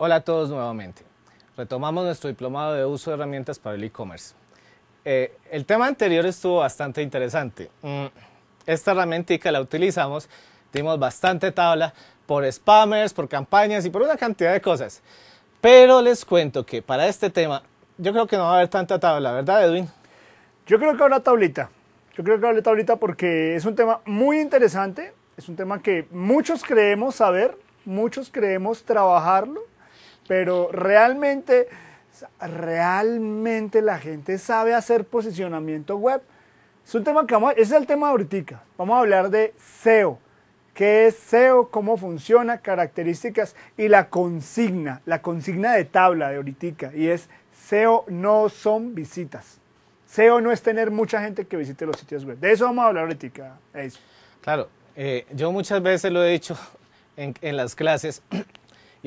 Hola a todos nuevamente. Retomamos nuestro diplomado de uso de herramientas para el e-commerce. Eh, el tema anterior estuvo bastante interesante. Mm, esta herramientica la utilizamos, dimos bastante tabla por spammers, por campañas y por una cantidad de cosas. Pero les cuento que para este tema yo creo que no va a haber tanta tabla, ¿verdad Edwin? Yo creo que habrá tablita. Yo creo que habrá tablita porque es un tema muy interesante, es un tema que muchos creemos saber, muchos creemos trabajarlo pero realmente, realmente la gente sabe hacer posicionamiento web. Es un tema que vamos, ese es el tema de ahorita. Vamos a hablar de SEO. ¿Qué es SEO? ¿Cómo funciona? Características y la consigna, la consigna de tabla de ahorita. Y es SEO no son visitas. SEO no es tener mucha gente que visite los sitios web. De eso vamos a hablar ahorita. Claro, eh, yo muchas veces lo he dicho en las clases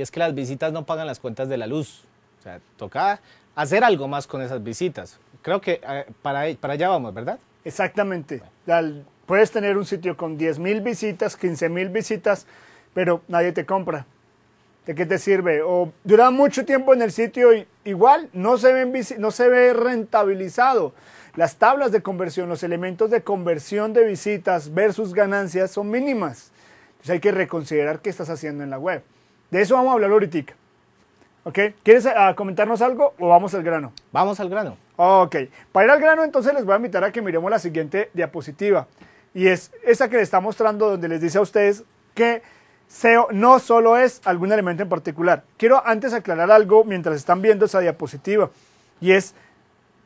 es que las visitas no pagan las cuentas de la luz. O sea, toca hacer algo más con esas visitas. Creo que eh, para, allá vamos, ¿verdad? Exactamente. puedes tener un sitio con 10.000 visitas, 15.000 visitas, pero nadie te compra. ¿De qué te sirve? O dura mucho tiempo en el sitio y igual no se, ve, no se ve rentabilizado. Las tablas de conversión, los elementos de conversión de visitas versus ganancias son mínimas. Entonces hay que reconsiderar qué estás haciendo en la web. De eso vamos a hablar ahorita. ¿Ok? ¿Quieres ah, comentarnos algo o vamos al grano? Vamos al grano. Ok. Para ir al grano, entonces les voy a invitar a que miremos la siguiente diapositiva. Y es esa que les está mostrando donde les dice a ustedes que SEO no solo es algún elemento en particular. Quiero antes aclarar algo mientras están viendo esa diapositiva. Y es,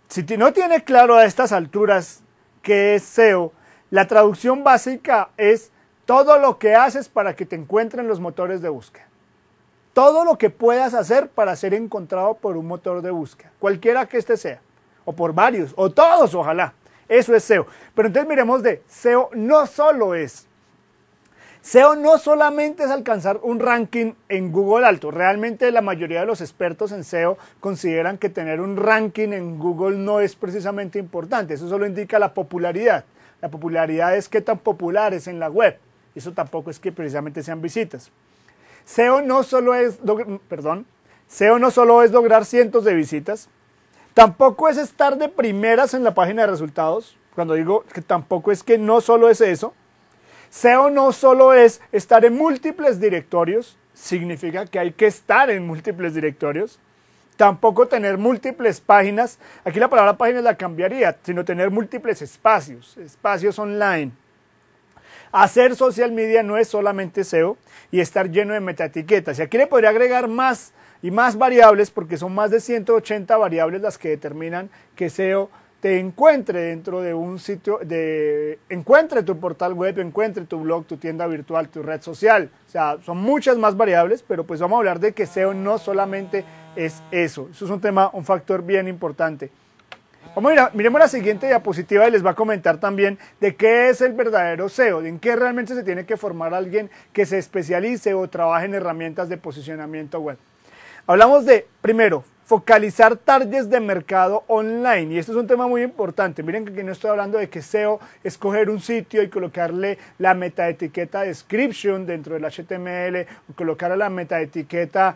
si no tiene claro a estas alturas qué es SEO, la traducción básica es todo lo que haces para que te encuentren los motores de búsqueda todo lo que puedas hacer para ser encontrado por un motor de búsqueda, cualquiera que este sea, o por varios, o todos, ojalá. Eso es SEO. Pero entonces miremos de SEO no solo es. SEO no solamente es alcanzar un ranking en Google alto. Realmente la mayoría de los expertos en SEO consideran que tener un ranking en Google no es precisamente importante. Eso solo indica la popularidad. La popularidad es qué tan popular es en la web. Eso tampoco es que precisamente sean visitas. SEO no solo es, perdón, SEO no solo es lograr cientos de visitas, tampoco es estar de primeras en la página de resultados. Cuando digo que tampoco es que no solo es eso. SEO no solo es estar en múltiples directorios, significa que hay que estar en múltiples directorios. Tampoco tener múltiples páginas. Aquí la palabra página la cambiaría, sino tener múltiples espacios, espacios online. Hacer social media no es solamente SEO y estar lleno de etiquetas. Y aquí le podría agregar más y más variables porque son más de 180 variables las que determinan que SEO te encuentre dentro de un sitio, de, encuentre tu portal web, encuentre tu blog, tu tienda virtual, tu red social. O sea, son muchas más variables, pero pues vamos a hablar de que SEO no solamente es eso. Eso es un tema, un factor bien importante. Vamos a mirar, miremos la siguiente diapositiva y les va a comentar también de qué es el verdadero SEO, de en qué realmente se tiene que formar alguien que se especialice o trabaje en herramientas de posicionamiento web. Hablamos de, primero, focalizar targets de mercado online. Y esto es un tema muy importante. Miren que aquí no estoy hablando de que SEO es coger un sitio y colocarle la metaetiqueta description dentro del HTML, o colocar la metaetiqueta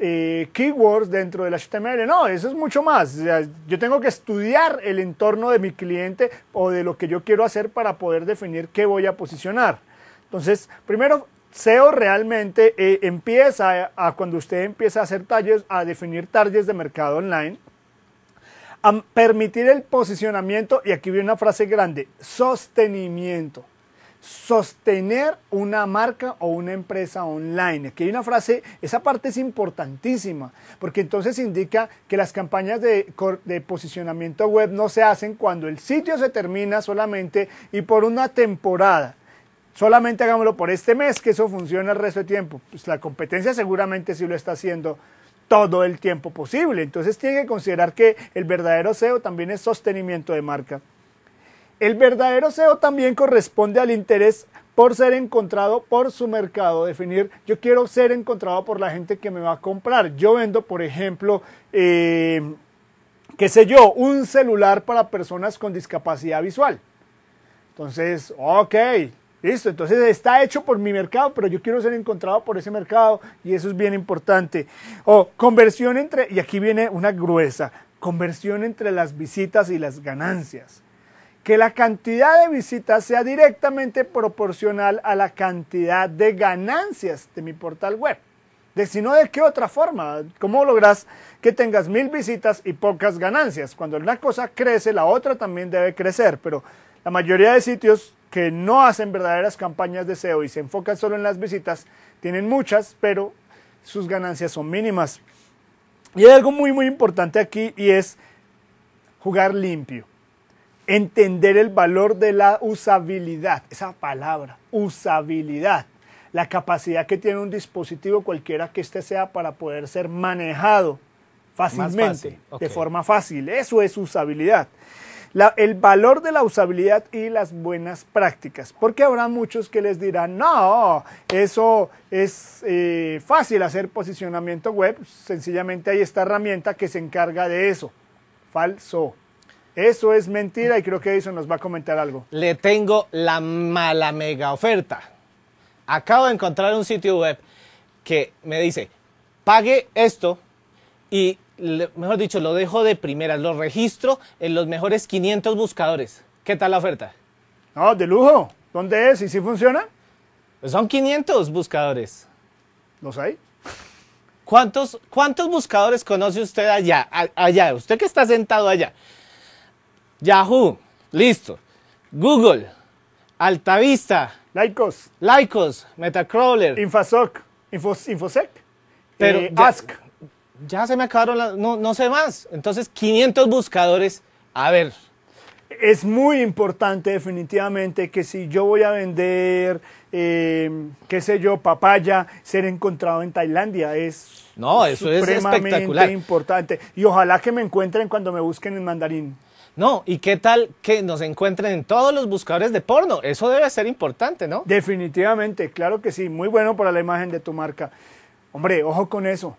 eh, keywords dentro del HTML. No, eso es mucho más. yo tengo que estudiar el entorno de mi cliente o de lo que yo quiero hacer para poder definir qué voy a posicionar. Entonces, primero, SEO realmente eh, empieza a, cuando usted empieza a hacer talleres a definir targets de mercado online, a permitir el posicionamiento, y aquí viene una frase grande, sostenimiento sostener una marca o una empresa online. Aquí hay una frase, esa parte es importantísima, porque entonces indica que las campañas de, de, posicionamiento web no se hacen cuando el sitio se termina solamente y por una temporada. Solamente hagámoslo por este mes, que eso funciona el resto de tiempo. Pues la competencia seguramente sí lo está haciendo todo el tiempo posible. Entonces tiene que considerar que el verdadero SEO también es sostenimiento de marca. El verdadero SEO también corresponde al interés por ser encontrado por su mercado, definir yo quiero ser encontrado por la gente que me va a comprar. Yo vendo, por ejemplo, eh, qué sé yo, un celular para personas con discapacidad visual. Entonces, ok, listo, entonces está hecho por mi mercado, pero yo quiero ser encontrado por ese mercado y eso es bien importante. O conversión entre, y aquí viene una gruesa, conversión entre las visitas y las ganancias que la cantidad de visitas sea directamente proporcional a la cantidad de ganancias de mi portal web. De si no, ¿de qué otra forma? ¿Cómo logras que tengas mil visitas y pocas ganancias? Cuando una cosa crece, la otra también debe crecer, pero la mayoría de sitios que no hacen verdaderas campañas de SEO y se enfocan solo en las visitas, tienen muchas, pero sus ganancias son mínimas. Y hay algo muy, muy importante aquí y es jugar limpio entender el valor de la usabilidad, esa palabra, usabilidad, la capacidad que tiene un dispositivo cualquiera que éste sea para poder ser manejado fácilmente, de forma fácil. Eso es usabilidad. el valor de la usabilidad y las buenas prácticas. Porque habrá muchos que les dirán, no, eso es eh, fácil hacer posicionamiento web, sencillamente hay esta herramienta que se encarga de eso. Falso. Eso es mentira y creo que eso nos va a comentar algo. Le tengo la mala mega oferta. Acabo de encontrar un sitio web que me dice, pague esto y, mejor dicho, lo dejo de primera, lo registro en los mejores 500 buscadores. ¿Qué tal la oferta? No, de lujo. ¿Dónde es? ¿Y si funciona? Pues son 500 buscadores. ¿Los hay? ¿Cuántos, cuántos buscadores conoce usted allá? allá, usted que está sentado allá. Yahoo, listo. Google, Altavista, Lycos, Laicos, Metacrawler, Infosoc, Infosec, pero eh, Ask. Ya se me acabaron las. No, no sé más. Entonces, 500 buscadores. A ver. Es muy importante, definitivamente, que si yo voy a vender, eh, qué sé yo, papaya, ser encontrado en Tailandia es. No, es espectacular. importante. Y ojalá que me encuentren cuando me busquen en mandarín. No, ¿y qué tal que nos encuentren en todos los buscadores de porno? Eso debe ser importante, ¿no? Definitivamente, claro que sí, muy bueno para la imagen de tu marca. Hombre, ojo con eso,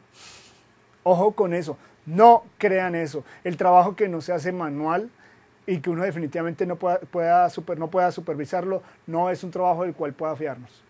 ojo con eso, no crean eso. El trabajo que no se hace manual y que uno definitivamente no pueda, no pueda supervisarlo, no es un trabajo del cual pueda fiarnos.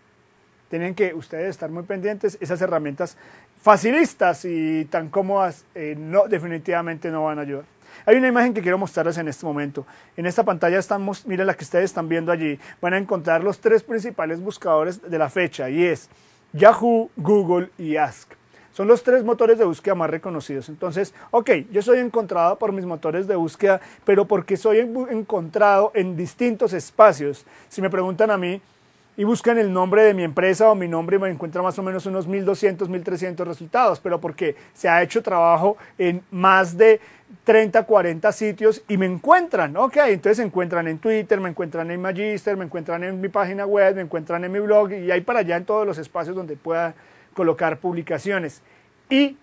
Tienen que ustedes estar muy pendientes, esas herramientas facilistas y tan cómodas eh, no, definitivamente no van a ayudar. Hay una imagen que quiero mostrarles en este momento. En esta pantalla estamos, miren la que ustedes están viendo allí, van a encontrar los tres principales buscadores de la fecha y es Yahoo, Google y Ask. Son los tres motores de búsqueda más reconocidos. Entonces, ok, yo soy encontrado por mis motores de búsqueda, pero porque soy encontrado en distintos espacios. Si me preguntan a mí, y buscan el nombre de mi empresa o mi nombre y me encuentran más o menos unos 1.200, 1.300 resultados, pero porque se ha hecho trabajo en más de 30, 40 sitios y me encuentran, ok, entonces se encuentran en Twitter, me encuentran en Magister, me encuentran en mi página web, me encuentran en mi blog y hay para allá en todos los espacios donde pueda colocar publicaciones. Y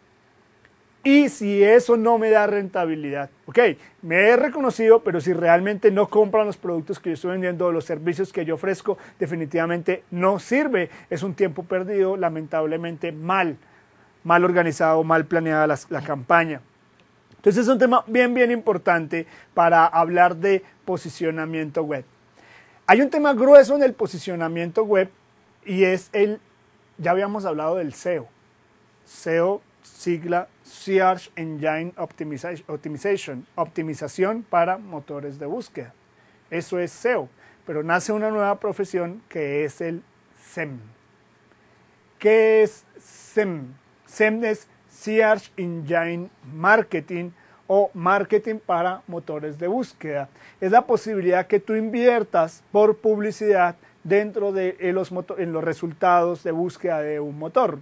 y si eso no me da rentabilidad. Ok, me he reconocido, pero si realmente no compran los productos que yo estoy vendiendo o los servicios que yo ofrezco, definitivamente no sirve. Es un tiempo perdido, lamentablemente mal, mal organizado, mal planeada la, la campaña. Entonces es un tema bien, bien importante para hablar de posicionamiento web. Hay un tema grueso en el posicionamiento web y es el, ya habíamos hablado del SEO. SEO sigla Search Engine Optimization, optimización para motores de búsqueda. Eso es SEO, pero nace una nueva profesión que es el SEM. ¿Qué es SEM? SEM es Search Engine Marketing o marketing para motores de búsqueda. Es la posibilidad que tú inviertas por publicidad dentro de los, en los resultados de búsqueda de un motor.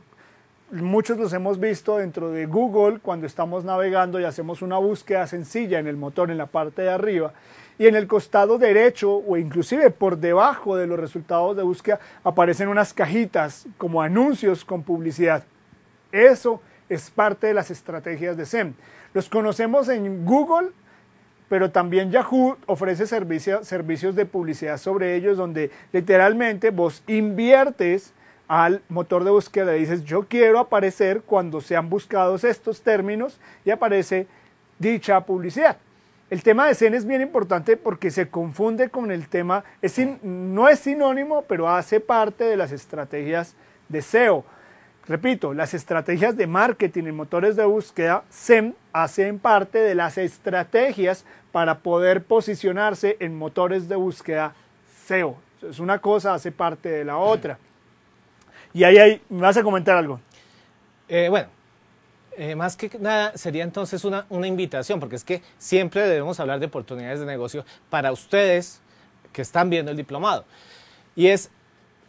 Muchos los hemos visto dentro de Google cuando estamos navegando y hacemos una búsqueda sencilla en el motor en la parte de arriba. Y en el costado derecho o inclusive por debajo de los resultados de búsqueda aparecen unas cajitas como anuncios con publicidad. Eso es parte de las estrategias de SEM. Los conocemos en Google, pero también Yahoo ofrece servicios de publicidad sobre ellos donde literalmente vos inviertes al motor de búsqueda dices yo quiero aparecer cuando sean buscados estos términos y aparece dicha publicidad. El tema de SEM es bien importante porque se confunde con el tema, no es sinónimo, pero hace parte de las estrategias de SEO. Repito, las estrategias de marketing en motores de búsqueda, SEM, hacen parte de las estrategias para poder posicionarse en motores de búsqueda SEO. Es una cosa, hace parte de la otra. Y ahí ahí, me vas a comentar algo. Eh, bueno, eh, más que nada sería entonces una, una invitación, porque es que siempre debemos hablar de oportunidades de negocio para ustedes que están viendo el diplomado. Y es,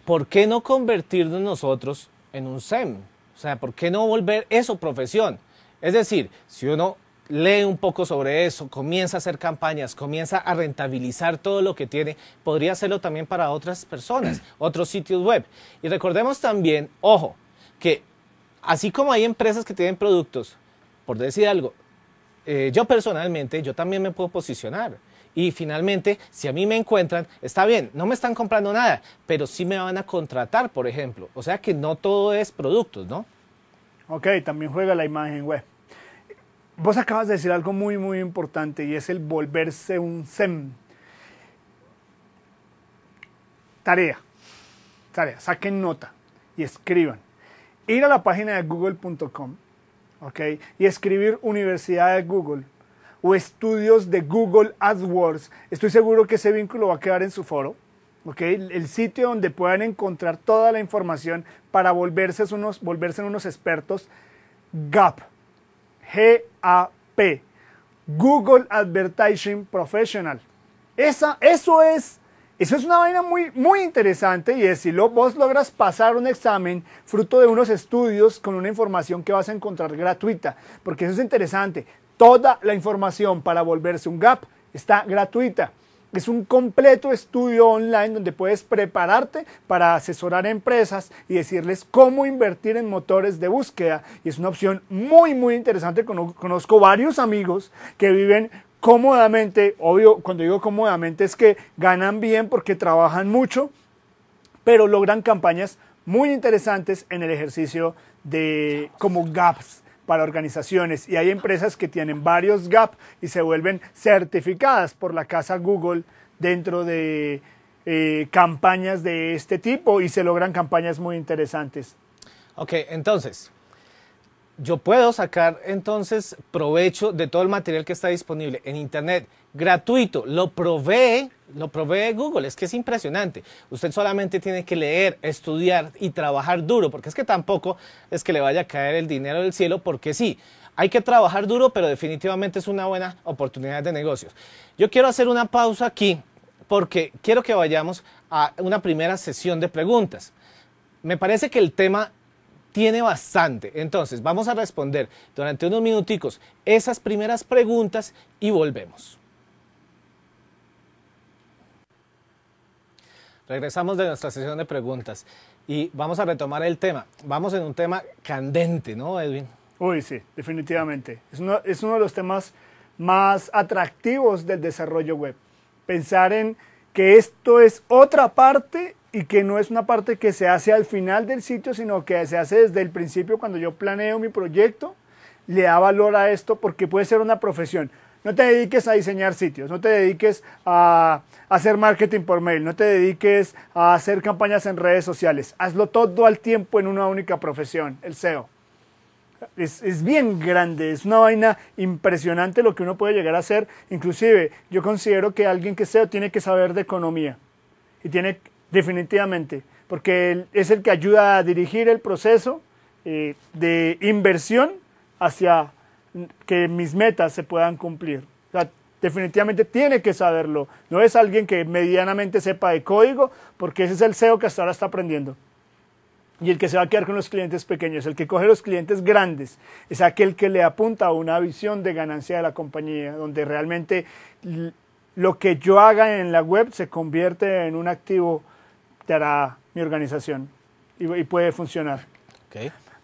¿por qué no convertirnos nosotros en un SEM? O sea, ¿por qué no volver eso profesión? Es decir, si uno lee un poco sobre eso, comienza a hacer campañas, comienza a rentabilizar todo lo que tiene, podría hacerlo también para otras personas, otros sitios web. Y recordemos también, ojo, que así como hay empresas que tienen productos, por decir algo, eh, yo personalmente, yo también me puedo posicionar. Y finalmente, si a mí me encuentran, está bien, no me están comprando nada, pero sí me van a contratar, por ejemplo. O sea que no todo es productos, ¿no? Ok, también juega la imagen web. Vos acabas de decir algo muy, muy importante y es el volverse un SEM. Tarea. Tarea. Saquen nota y escriban. Ir a la página de google.com ok y escribir Universidad de Google o estudios de Google AdWords. Estoy seguro que ese vínculo va a quedar en su foro. ok el sitio donde puedan encontrar toda la información para volverse unos, volverse unos expertos. GAP, GAP, Google Advertising Professional. eso es... Eso es una vaina muy, muy interesante y es si vos logras pasar un examen fruto de unos estudios con una información que vas a encontrar gratuita, porque eso es interesante. Toda la información para volverse un gap está gratuita. Es un completo estudio online donde puedes prepararte para asesorar empresas y decirles cómo invertir en motores de búsqueda. Y es una opción muy, muy interesante. Conozco varios amigos que viven cómodamente. Obvio, cuando digo cómodamente es que ganan bien porque trabajan mucho, pero logran campañas muy interesantes en el ejercicio de como gaps para organizaciones y hay empresas que tienen varios GAP y se vuelven certificadas por la casa Google dentro de eh, campañas de este tipo y se logran campañas muy interesantes. Ok, entonces, yo puedo sacar entonces provecho de todo el material que está disponible en Internet, gratuito, lo provee, lo provee Google, es que es impresionante. Usted solamente tiene que leer, estudiar y trabajar duro, porque es que tampoco es que le vaya a caer el dinero del cielo, porque sí, hay que trabajar duro, pero definitivamente es una buena oportunidad de negocios. Yo quiero hacer una pausa aquí, porque quiero que vayamos a una primera sesión de preguntas. Me parece que el tema tiene bastante. Entonces, vamos a responder durante unos minuticos esas primeras preguntas y volvemos. Regresamos de nuestra sesión de preguntas y vamos a retomar el tema. Vamos en un tema candente, ¿no, Edwin? Uy, sí, definitivamente. Es uno, es uno de los temas más atractivos del desarrollo web. Pensar en que esto es otra parte y que no es una parte que se hace al final del sitio, sino que se hace desde el principio cuando yo planeo mi proyecto, le da valor a esto porque puede ser una profesión. No te dediques a diseñar sitios, no te dediques a hacer marketing por mail, no te dediques a hacer campañas en redes sociales. Hazlo todo al tiempo en una única profesión, el SEO. Es, bien grande, es una vaina impresionante lo que uno puede llegar a hacer. Inclusive, yo considero que alguien que SEO tiene que saber de economía y tiene definitivamente, porque es el que ayuda a dirigir el proceso eh, de inversión hacia que mis metas se puedan cumplir. definitivamente tiene que saberlo. No es alguien que medianamente sepa de código, porque ese es el SEO que hasta ahora está aprendiendo. Y el que se va a quedar con los clientes pequeños, el que coge los clientes grandes, es aquel que le apunta a una visión de ganancia de la compañía, donde realmente lo que yo haga en la web se convierte en un activo te hará mi organización y, puede funcionar.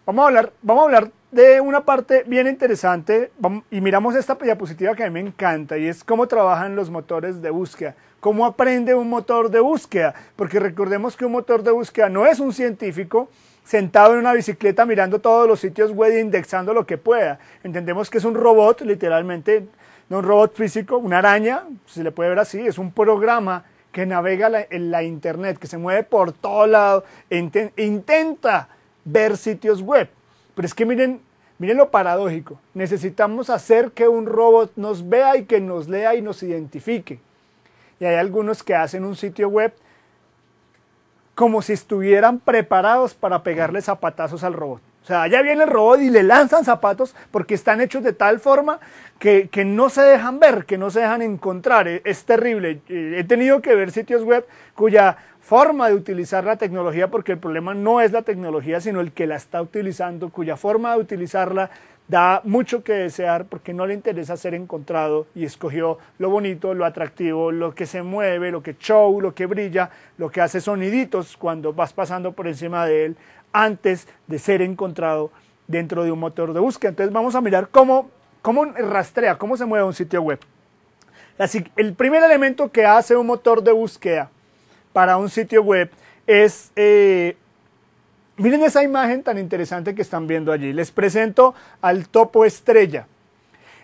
Vamos, a hablar, vamos a hablar de una parte bien interesante y miramos esta diapositiva que a mí me encanta y es cómo trabajan los motores de búsqueda, cómo aprende un motor de búsqueda, porque recordemos que un motor de búsqueda no es un científico, sentado en una bicicleta mirando todos los sitios web e indexando lo que pueda. Entendemos que es un robot, literalmente, no un robot físico, una araña, se le puede ver así, es un programa que navega en la internet, que se mueve por todo lado, intenta ver sitios web. Pero es que miren, miren lo paradójico. Necesitamos hacer que un robot nos vea y que nos lea y nos identifique. Y hay algunos que hacen un sitio web como si estuvieran preparados para pegarle zapatazos al robot. O sea, allá viene el robot y le lanzan zapatos porque están hechos de tal forma que, no se dejan ver, que no se dejan encontrar. Es, es, terrible. E, he tenido que ver sitios web cuya forma de utilizar la tecnología, porque el problema no es la tecnología, sino el que la está utilizando, cuya forma de utilizarla da mucho que desear porque no le interesa ser encontrado y escogió lo bonito, lo atractivo, lo que se mueve, lo que show, lo que brilla, lo que hace soniditos cuando vas pasando por encima de él, antes de ser encontrado dentro de un motor de búsqueda. Entonces vamos a mirar cómo, rastrea, cómo se mueve un sitio web. el primer elemento que hace un motor de búsqueda para un sitio web es, eh, miren esa imagen tan interesante que están viendo allí. Les presento al topo estrella.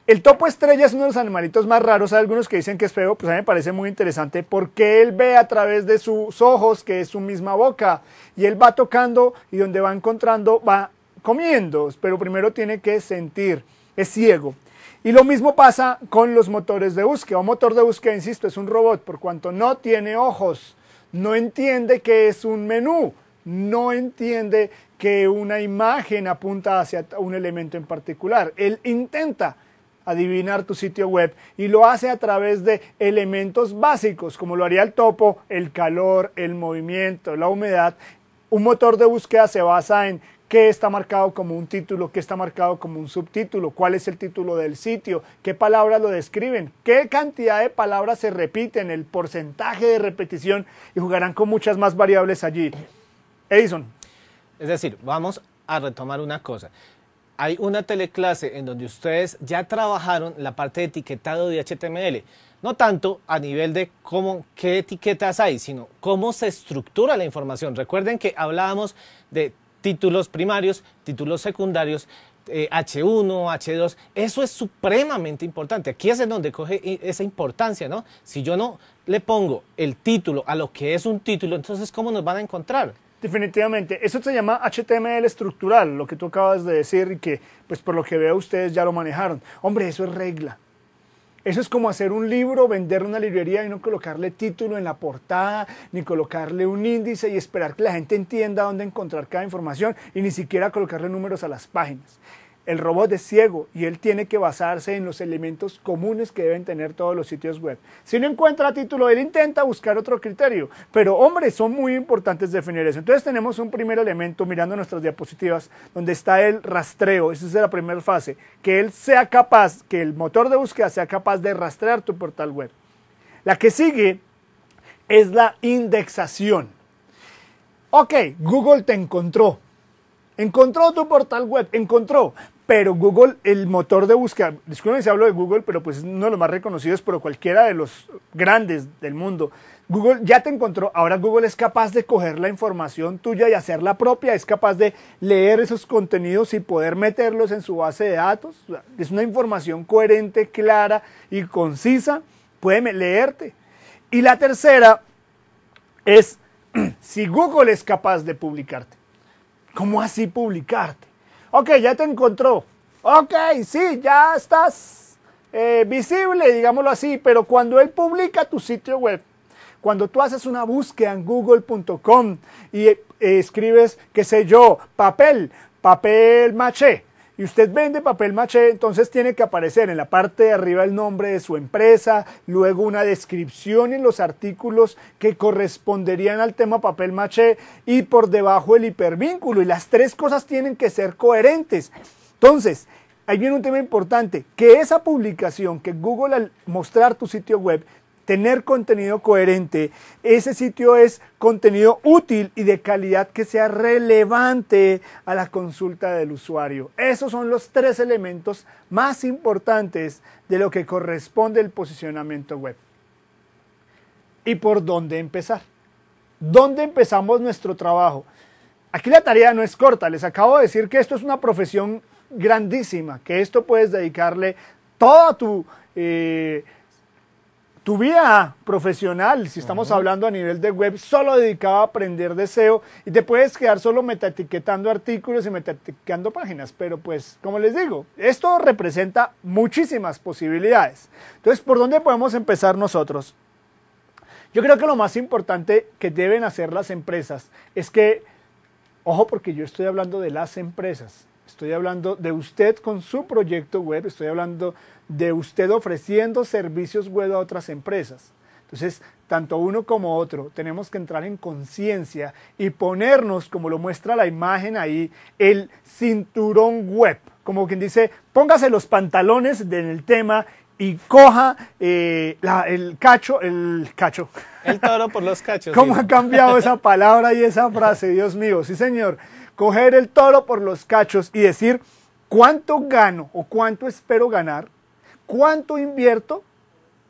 El topo estrella es uno de los animalitos más raros. Hay algunos que dicen que es feo, pues a mí me parece muy interesante porque él ve a través de sus ojos, que es su misma boca, y él va tocando y donde va encontrando va comiendo, pero primero tiene que sentir, es ciego. Y lo mismo pasa con los motores de búsqueda. Un motor de búsqueda, insisto, es un robot, por cuanto no tiene ojos, no entiende que es un menú, no entiende que una imagen apunta hacia un elemento en particular. Él intenta adivinar tu sitio web y lo hace a través de elementos básicos como lo haría el topo, el calor, el movimiento, la humedad. Un motor de búsqueda se basa en qué está marcado como un título, qué está marcado como un subtítulo, cuál es el título del sitio, qué palabras lo describen, qué cantidad de palabras se repiten, el porcentaje de repetición y jugarán con muchas más variables allí. Edison. Es decir, vamos a retomar una cosa hay una teleclase en donde ustedes ya trabajaron la parte de etiquetado de HTML. No tanto a nivel de cómo, qué etiquetas hay, sino cómo se estructura la información. Recuerden que hablábamos de títulos primarios, títulos secundarios, H1, eh, H2. Eso es supremamente importante. Aquí es en donde coge esa importancia, ¿no? Si yo no le pongo el título a lo que es un título, entonces ¿cómo nos van a encontrar? Definitivamente, eso se llama HTML estructural, lo que tú acabas de decir y que pues por lo que veo ustedes ya lo manejaron. Hombre, eso es regla. Eso es como hacer un libro, vender una librería y no colocarle título en la portada, ni colocarle un índice y esperar que la gente entienda dónde encontrar cada información y ni siquiera colocarle números a las páginas el robot es ciego y él tiene que basarse en los elementos comunes que deben tener todos los sitios web. Si no encuentra título, él intenta buscar otro criterio, pero hombre, son muy importantes definir eso. Entonces tenemos un primer elemento mirando nuestras diapositivas donde está el rastreo, esa es la primera fase, que él sea capaz, que el motor de búsqueda sea capaz de rastrear tu portal web. La que sigue es la indexación. Ok, Google te encontró. Encontró tu portal web, encontró, pero Google, el motor de búsqueda, disculpen si hablo de Google, pero pues es uno de los más reconocidos, pero cualquiera de los grandes del mundo. Google ya te encontró, ahora Google es capaz de coger la información tuya y hacerla propia, es capaz de leer esos contenidos y poder meterlos en su base de datos. Es una información coherente, clara y concisa, puede leerte. Y la tercera es si Google es capaz de publicarte. ¿Cómo así publicarte? Ok, ya te encontró. Ok, sí, ya estás eh, visible, digámoslo así, pero cuando él publica tu sitio web, cuando tú haces una búsqueda en google.com y eh, escribes, qué sé yo, papel, papel maché, y usted vende papel maché, entonces tiene que aparecer en la parte de arriba el nombre de su empresa, luego una descripción en los artículos que corresponderían al tema papel maché y por debajo el hipervínculo. Y las tres cosas tienen que ser coherentes. Entonces, ahí viene un tema importante, que esa publicación que Google al mostrar tu sitio web tener contenido coherente. Ese sitio es contenido útil y de calidad que sea relevante a la consulta del usuario. Esos son los tres elementos más importantes de lo que corresponde el posicionamiento web. ¿Y por dónde empezar? ¿Dónde empezamos nuestro trabajo? Aquí la tarea no es corta, les acabo de decir que esto es una profesión grandísima, que esto puedes dedicarle toda tu... Eh, tu vida profesional, si estamos hablando a nivel de web, solo dedicado a aprender deseo y te puedes quedar solo metaetiquetando artículos y metaetiquetando páginas, pero pues, como les digo, esto representa muchísimas posibilidades. Entonces, ¿por dónde podemos empezar nosotros? Yo creo que lo más importante que deben hacer las empresas es que, ojo porque yo estoy hablando de las empresas, estoy hablando de usted con su proyecto web, estoy hablando de usted ofreciendo servicios web a otras empresas. Entonces, tanto uno como otro, tenemos que entrar en conciencia y ponernos, como lo muestra la imagen ahí, el cinturón web. Como quien dice, póngase los pantalones en el tema y coja eh, el cacho, el cacho. El toro por los cachos. ¿Cómo ha cambiado esa palabra y esa frase? Dios mío, sí señor coger el toro por los cachos y decir cuánto gano o cuánto espero ganar, cuánto invierto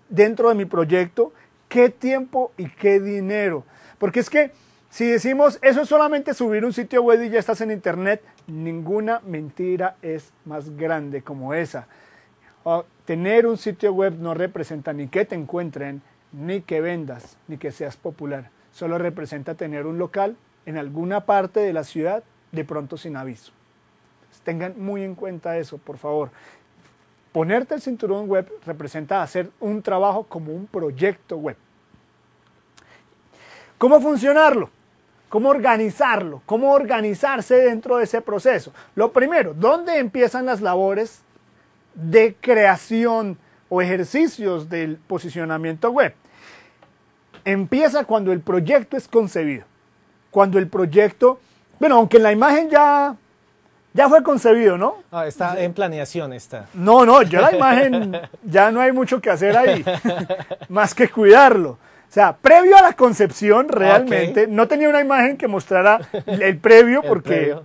dentro de mi proyecto, qué tiempo y qué dinero. Porque es que si decimos eso es solamente subir un sitio web y ya estás en internet, ninguna mentira es más grande como esa. tener un sitio web no representa ni que te encuentren, ni que vendas, ni que seas popular. Solo representa tener un local en alguna parte de la ciudad de pronto sin aviso. Tengan muy en cuenta eso, por favor. Ponerte el cinturón web representa hacer un trabajo como un proyecto web. ¿Cómo funcionarlo? ¿Cómo organizarlo? ¿Cómo organizarse dentro de ese proceso? Lo primero, ¿dónde empiezan las labores de creación o ejercicios del posicionamiento web? Empieza cuando el proyecto es concebido, cuando el proyecto bueno, aunque en la imagen ya, ya fue concebido, ¿no? Ah, está en planeación, está. No, no, ya la imagen, ya no hay mucho que hacer ahí, más que cuidarlo. O sea, previo a la concepción realmente, no tenía una imagen que mostrara el previo porque...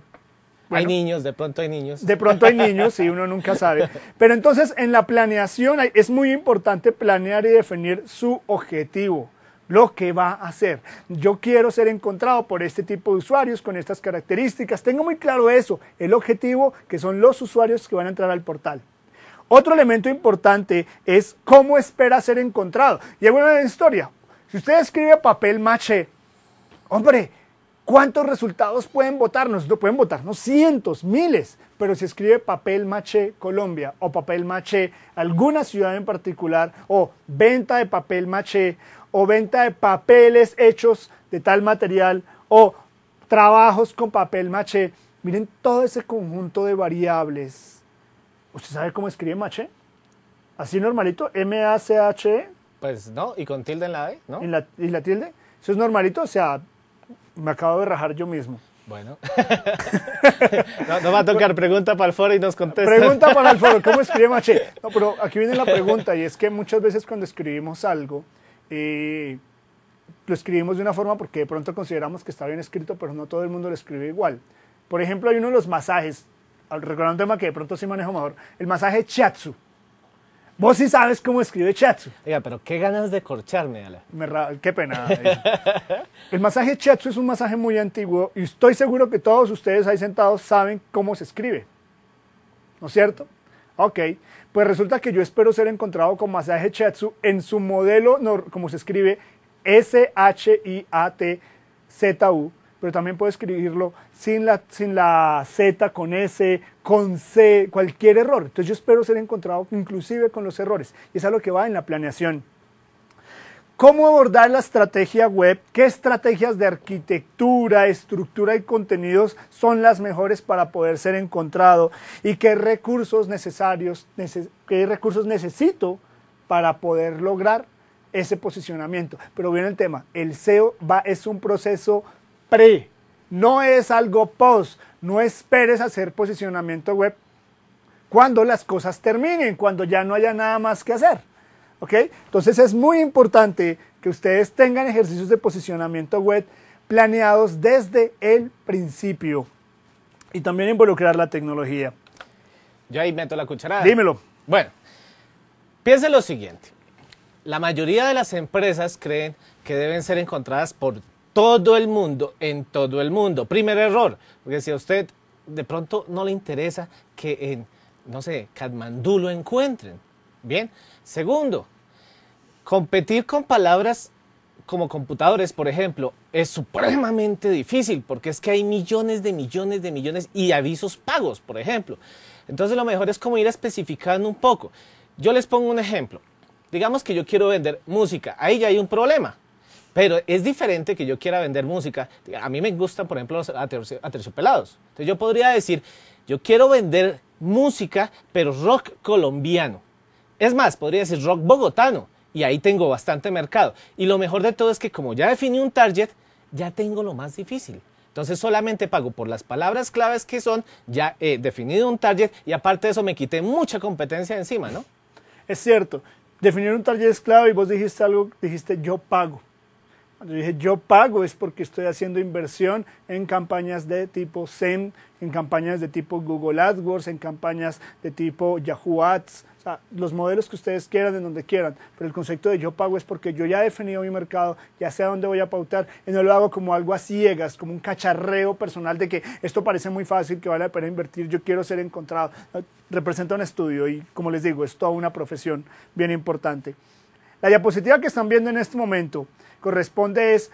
hay niños, de pronto hay niños. De pronto hay niños, sí, uno nunca sabe. Pero entonces en la planeación es muy importante planear y definir su objetivo lo que va a hacer. Yo quiero ser encontrado por este tipo de usuarios con estas características. Tengo muy claro eso, el objetivo que son los usuarios que van a entrar al portal. Otro elemento importante es cómo espera ser encontrado. Y hay una historia. Si usted escribe papel maché, hombre, ¿cuántos resultados pueden votarnos? Pueden votarnos cientos, miles. Pero si escribe papel maché Colombia o papel maché alguna ciudad en particular o venta de papel maché o venta de papeles hechos de tal material o trabajos con papel maché. Miren todo ese conjunto de variables. ¿Usted sabe cómo escribe maché? Así normalito, M-A-C-H-E. Pues no, y con tilde en la E, ¿no? ¿Y la, tilde? Eso es normalito, o sea, me acabo de rajar yo mismo. Bueno. no, va a tocar pregunta para el foro y nos contesta. Pregunta para el foro, ¿cómo escribe Maché? No, pero aquí viene la pregunta y es que muchas veces cuando escribimos algo, y lo escribimos de una forma porque de pronto consideramos que está bien escrito, pero no todo el mundo lo escribe igual. Por ejemplo, hay uno de los masajes, recordando un tema que de pronto sí manejo mejor, el masaje chatsu Vos sí sabes cómo escribe chatsu Oiga, pero qué ganas de corcharme, Ale. Me qué pena. Eh. el masaje chatsu es un masaje muy antiguo y estoy seguro que todos ustedes ahí sentados saben cómo se escribe. ¿No es cierto? Ok. Pues resulta que yo espero ser encontrado con Masaje chatsu en su modelo, como se escribe, S-H-I-A-T-Z-U, pero también puedo escribirlo sin la, sin la Z, con S, con C, cualquier error. Entonces yo espero ser encontrado inclusive con los errores. Y es a lo que va en la planeación cómo abordar la estrategia web, qué estrategias de arquitectura, estructura y contenidos son las mejores para poder ser encontrado y qué recursos necesarios, qué recursos necesito para poder lograr ese posicionamiento. Pero viene el tema, el SEO va, es un proceso pre, no es algo post, no esperes hacer posicionamiento web cuando las cosas terminen, cuando ya no haya nada más que hacer. Entonces es muy importante que ustedes tengan ejercicios de posicionamiento web planeados desde el principio y también involucrar la tecnología. Yo ahí meto la cucharada. Dímelo. Bueno, piense lo siguiente. La mayoría de las empresas creen que deben ser encontradas por todo el mundo, en todo el mundo. Primer error, porque si a usted de pronto no le interesa que en, no sé, Katmandú lo encuentren. Bien. Segundo, Competir con palabras como computadores, por ejemplo, es supremamente difícil porque es que hay millones de millones de millones y avisos pagos, por ejemplo. Entonces lo mejor es como ir especificando un poco. Yo les pongo un ejemplo. Digamos que yo quiero vender música, ahí ya hay un problema. Pero es diferente que yo quiera vender música. A mí me gustan, por ejemplo, los aterciopelados. Entonces yo podría decir, yo quiero vender música, pero rock colombiano. Es más, podría decir rock bogotano y ahí tengo bastante mercado. Y lo mejor de todo es que como ya definí un target, ya tengo lo más difícil. Entonces solamente pago por las palabras claves que son, ya he definido un target y aparte de eso me quité mucha competencia encima, ¿no? Es cierto, definir un target es clave y vos dijiste algo, dijiste yo pago. Cuando dije yo pago es porque estoy haciendo inversión en campañas de tipo SEM, en campañas de tipo Google AdWords, en campañas de tipo Yahoo Ads, los modelos que ustedes quieran, en donde quieran, pero el concepto de yo pago es porque yo ya he definido mi mercado, ya sé a dónde voy a pautar y no lo hago como algo a ciegas, como un cacharreo personal de que esto parece muy fácil, que vale la pena invertir, yo quiero ser encontrado. Representa un estudio y como les digo, es toda una profesión bien importante. La diapositiva que están viendo en este momento corresponde es,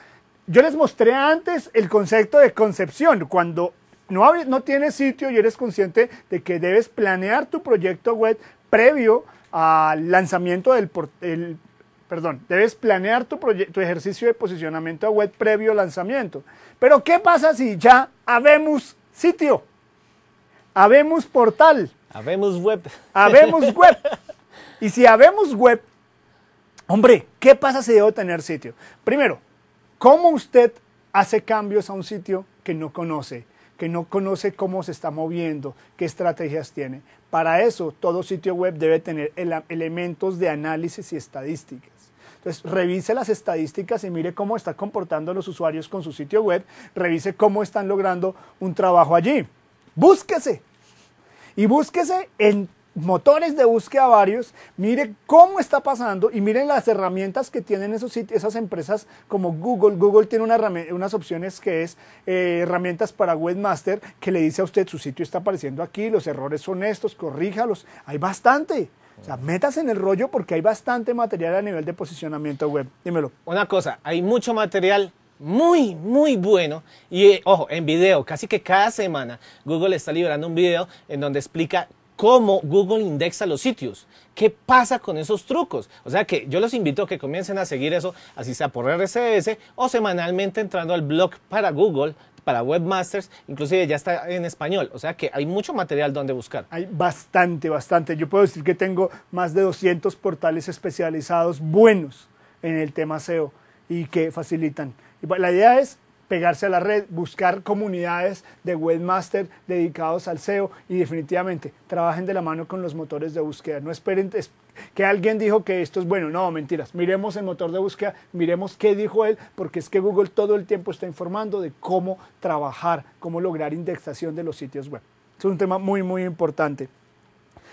yo les mostré antes el concepto de concepción, cuando no, no, tienes sitio y eres consciente de que debes planear tu proyecto web previo al lanzamiento del el, perdón, debes planear tu, tu ejercicio de posicionamiento web previo al lanzamiento. Pero ¿qué pasa si ya habemos sitio? Habemos portal. Habemos web. Habemos web. Y si habemos web, hombre, ¿qué pasa si debo tener sitio? Primero, ¿cómo usted hace cambios a un sitio que no conoce? que no conoce cómo se está moviendo, qué estrategias tiene. Para eso, todo sitio web debe tener elementos de análisis y estadísticas. Entonces, revise las estadísticas y mire cómo están comportando los usuarios con su sitio web, revise cómo están logrando un trabajo allí. Búsquese. Y búsquese en motores de búsqueda varios, mire cómo está pasando y miren las herramientas que tienen esos sitios, esas empresas como Google. Google tiene unas opciones que es eh, herramientas para webmaster que le dice a usted su sitio está apareciendo aquí, los errores son estos, corríjalos. Hay bastante. O sea, metas en el rollo porque hay bastante material a nivel de posicionamiento web. Dímelo. Una cosa, hay mucho material muy, muy bueno. Y eh, ojo, en video, casi que cada semana Google está liberando un video en donde explica cómo Google indexa los sitios. ¿Qué pasa con esos trucos? O sea que yo los invito a que comiencen a seguir eso, así sea por RSS o semanalmente entrando al blog para Google, para webmasters, inclusive ya está en español. O sea que hay mucho material donde buscar. Hay bastante, bastante. Yo puedo decir que tengo más de 200 portales especializados buenos en el tema SEO y que facilitan. Pues, la idea es pegarse a la red, buscar comunidades de webmaster dedicados al SEO y definitivamente trabajen de la mano con los motores de búsqueda. No esperen que alguien dijo que esto es bueno. No, mentiras. Miremos el motor de búsqueda, miremos qué dijo él, porque es que Google todo el tiempo está informando de cómo trabajar, cómo lograr indexación de los sitios web. Es un tema muy, muy importante.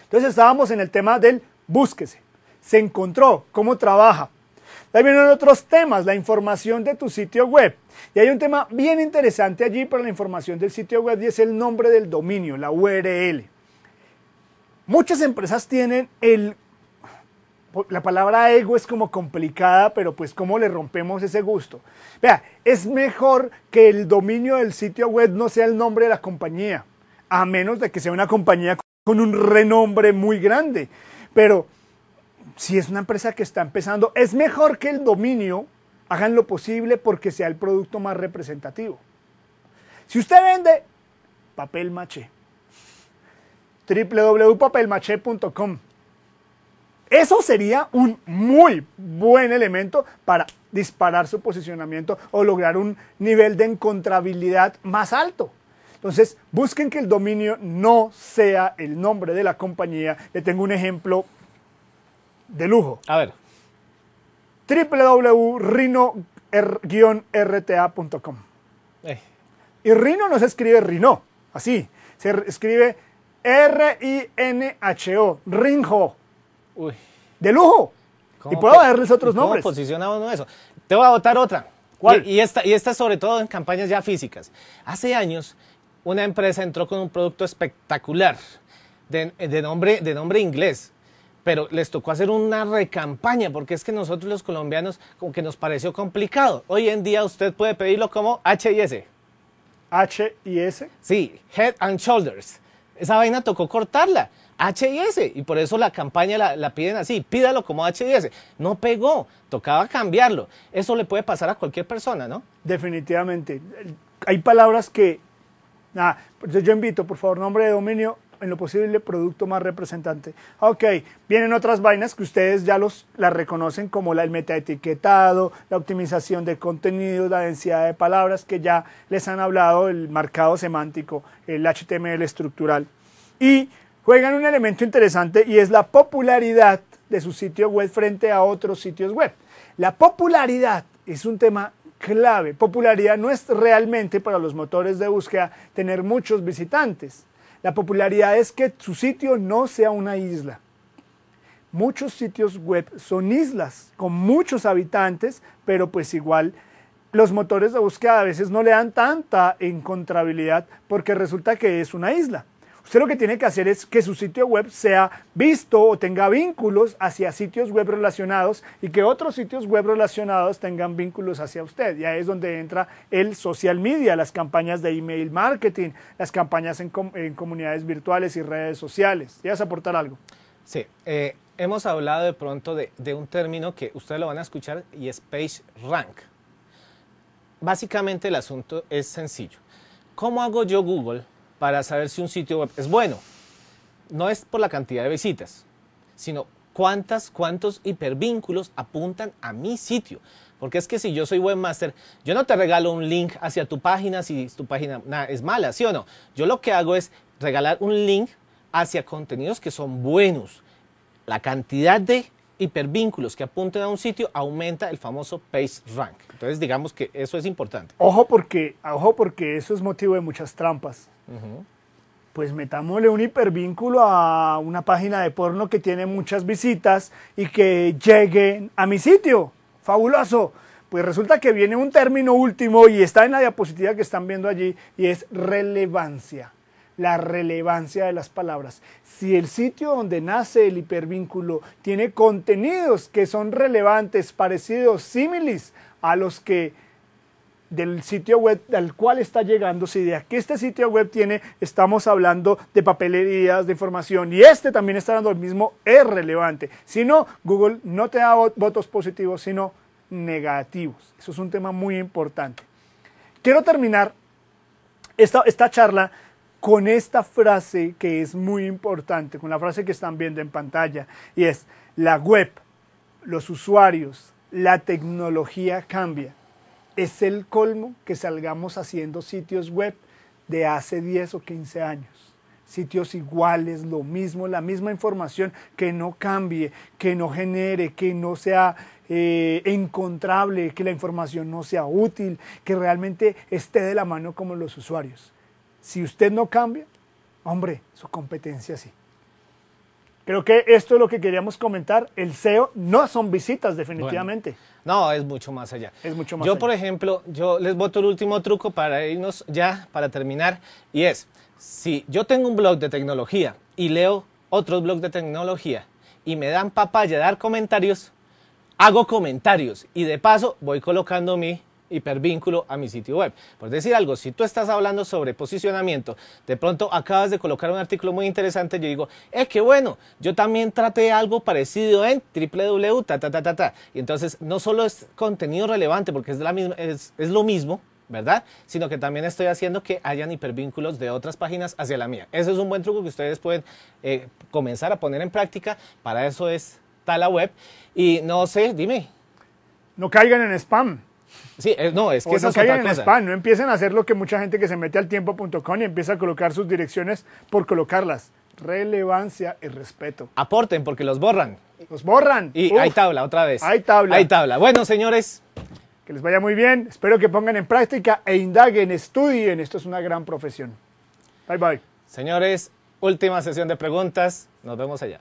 Entonces estábamos en el tema del búsquese. Se encontró cómo trabaja, Ahí vienen otros temas, la información de tu sitio web. Y hay un tema bien interesante allí para la información del sitio web y es el nombre del dominio, la URL. Muchas empresas tienen el... La palabra ego es como complicada, pero pues cómo le rompemos ese gusto. Vea, es mejor que el dominio del sitio web no sea el nombre de la compañía, a menos de que sea una compañía con un renombre muy grande. Pero si es una empresa que está empezando, es mejor que el dominio hagan lo posible porque sea el producto más representativo. Si usted vende papel maché, www.papelmaché.com, eso sería un muy buen elemento para disparar su posicionamiento o lograr un nivel de encontrabilidad más alto. Entonces, busquen que el dominio no sea el nombre de la compañía. Le tengo un ejemplo de lujo. A ver. www.rino-rta.com. Eh. Y Rino no se escribe Rino, así. Se escribe R-I-N-H-O, Rinho. Uy. De lujo. Y puedo darles otros nombres. ¿Cómo posicionamos eso? Te voy a votar otra. ¿Cuál? Y, esta, y esta sobre todo en campañas ya físicas. Hace años, una empresa entró con un producto espectacular de nombre, de nombre inglés pero les tocó hacer una recampaña, porque es que nosotros los colombianos como que nos pareció complicado. Hoy en día usted puede pedirlo como H ¿H y S? Sí, Head and Shoulders. Esa vaina tocó cortarla. H y por eso la campaña la, piden así, pídalo como H S. No pegó, tocaba cambiarlo. Eso le puede pasar a cualquier persona, ¿no? Definitivamente. Hay palabras que... Nada, yo invito, por favor, nombre de dominio, en lo posible producto más representante. Ok, vienen otras vainas que ustedes ya los, las reconocen como la, el metaetiquetado, la optimización de contenido, la densidad de palabras que ya les han hablado, el marcado semántico, el HTML estructural. Y juegan un elemento interesante y es la popularidad de su sitio web frente a otros sitios web. La popularidad es un tema clave. Popularidad no es realmente para los motores de búsqueda tener muchos visitantes. La popularidad es que su sitio no sea una isla. Muchos sitios web son islas con muchos habitantes, pero pues igual los motores de búsqueda a veces no le dan tanta encontrabilidad porque resulta que es una isla. Usted lo que tiene que hacer es que su sitio web sea visto o tenga vínculos hacia sitios web relacionados y que otros sitios web relacionados tengan vínculos hacia usted. ya es donde entra el social media, las campañas de email marketing, las campañas en, comunidades virtuales y redes sociales. a aportar algo? Sí. Eh, hemos hablado de pronto de, de un término que ustedes lo van a escuchar y es page rank. Básicamente el asunto es sencillo. ¿Cómo hago yo Google para saber si un sitio web es bueno. No es por la cantidad de visitas, sino cuántas, cuántos hipervínculos apuntan a mi sitio. Porque es que si yo soy webmaster, yo no te regalo un link hacia tu página si tu página es mala, ¿sí o no? Yo lo que hago es regalar un link hacia contenidos que son buenos. La cantidad de hipervínculos que apunten a un sitio aumenta el famoso page rank. Entonces digamos que eso es importante. Ojo porque, ojo porque eso es motivo de muchas trampas pues metámosle un hipervínculo a una página de porno que tiene muchas visitas y que llegue a mi sitio. Fabuloso. Pues resulta que viene un término último y está en la diapositiva que están viendo allí y es relevancia. La relevancia de las palabras. Si el sitio donde nace el hipervínculo tiene contenidos que son relevantes, parecidos, símiles a los que del sitio web al cual está llegando, si de aquí este sitio web tiene, estamos hablando de papelerías, de información, y este también está dando el mismo, es relevante. Si no, Google no te da votos positivos, sino negativos. Eso es un tema muy importante. Quiero terminar esta, esta charla con esta frase que es muy importante, con la frase que están viendo en pantalla, y es, la web, los usuarios, la tecnología cambia es el colmo que salgamos haciendo sitios web de hace 10 o 15 años. Sitios iguales, lo mismo, la misma información, que no cambie, que no genere, que no sea eh, encontrable, que la información no sea útil, que realmente esté de la mano como los usuarios. Si usted no cambia, hombre, su competencia sí. Creo que esto es lo que queríamos comentar. El SEO no son visitas, definitivamente. no, es mucho más allá. Es mucho más Yo, por ejemplo, yo les voto el último truco para irnos ya, para terminar, y es, si yo tengo un blog de tecnología y leo otros blogs de tecnología y me dan papaya dar comentarios, hago comentarios y de paso voy colocando mi hipervínculo a mi sitio web. Por decir algo, si tú estás hablando sobre posicionamiento, de pronto acabas de colocar un artículo muy interesante, yo digo, ¡eh, que bueno, yo también traté algo parecido en www, ta, Y entonces no solo es contenido relevante, porque es, la misma, es, lo mismo, ¿verdad? Sino que también estoy haciendo que hayan hipervínculos de otras páginas hacia la mía. Ese es un buen truco que ustedes pueden eh, comenzar a poner en práctica. Para eso es Tala Web. Y no sé, dime. No caigan en spam. Sí, no, es que es no empiecen a hacer lo que mucha gente que se mete al tiempo.com y empieza a colocar sus direcciones por colocarlas. Relevancia y respeto. Aporten porque los borran. Los borran. Y hay tabla otra vez. Hay tabla. Hay tabla. Bueno, señores, que les vaya muy bien. Espero que pongan en práctica e indaguen, estudien. Esto es una gran profesión. Bye bye. Señores, última sesión de preguntas. Nos vemos allá.